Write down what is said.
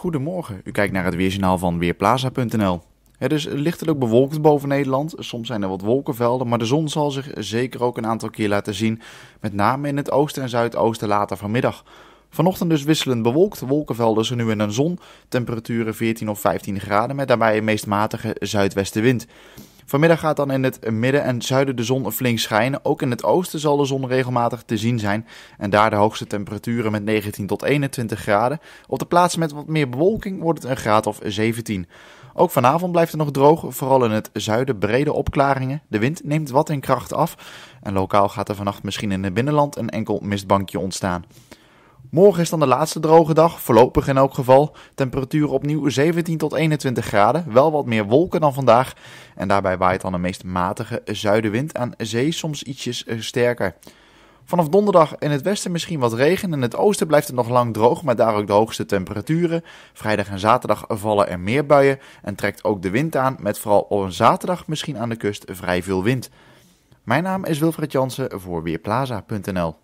Goedemorgen, u kijkt naar het weerjournaal van Weerplaza.nl. Het is lichtelijk bewolkt boven Nederland, soms zijn er wat wolkenvelden, maar de zon zal zich zeker ook een aantal keer laten zien, met name in het oosten en zuidoosten later vanmiddag. Vanochtend dus wisselend bewolkt, wolkenvelden zijn nu in een zon, temperaturen 14 of 15 graden met daarbij een meest matige zuidwestenwind. Vanmiddag gaat dan in het midden en zuiden de zon flink schijnen. Ook in het oosten zal de zon regelmatig te zien zijn. En daar de hoogste temperaturen met 19 tot 21 graden. Op de plaatsen met wat meer bewolking wordt het een graad of 17. Ook vanavond blijft het nog droog, vooral in het zuiden brede opklaringen. De wind neemt wat in kracht af en lokaal gaat er vannacht misschien in het binnenland een enkel mistbankje ontstaan. Morgen is dan de laatste droge dag, voorlopig in elk geval. Temperaturen opnieuw 17 tot 21 graden, wel wat meer wolken dan vandaag. En daarbij waait dan een meest matige zuidenwind aan zee, soms ietsjes eh, sterker. Vanaf donderdag in het westen misschien wat regen. In het oosten blijft het nog lang droog, maar daar ook de hoogste temperaturen. Vrijdag en zaterdag vallen er meer buien en trekt ook de wind aan, met vooral op een zaterdag misschien aan de kust vrij veel wind. Mijn naam is Wilfred Jansen voor Weerplaza.nl.